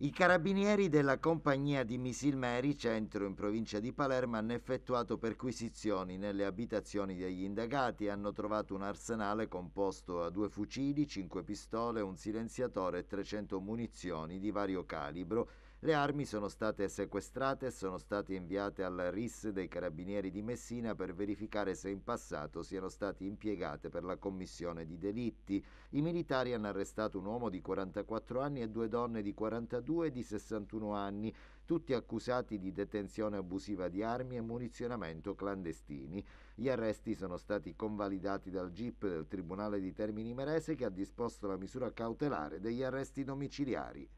I carabinieri della compagnia di Misilmeri, centro in provincia di Palermo, hanno effettuato perquisizioni nelle abitazioni degli indagati e hanno trovato un arsenale composto da due fucili, cinque pistole, un silenziatore e 300 munizioni di vario calibro le armi sono state sequestrate e sono state inviate al RIS dei Carabinieri di Messina per verificare se in passato siano state impiegate per la commissione di delitti. I militari hanno arrestato un uomo di 44 anni e due donne di 42 e di 61 anni, tutti accusati di detenzione abusiva di armi e munizionamento clandestini. Gli arresti sono stati convalidati dal GIP del Tribunale di Termini Merese che ha disposto la misura cautelare degli arresti domiciliari.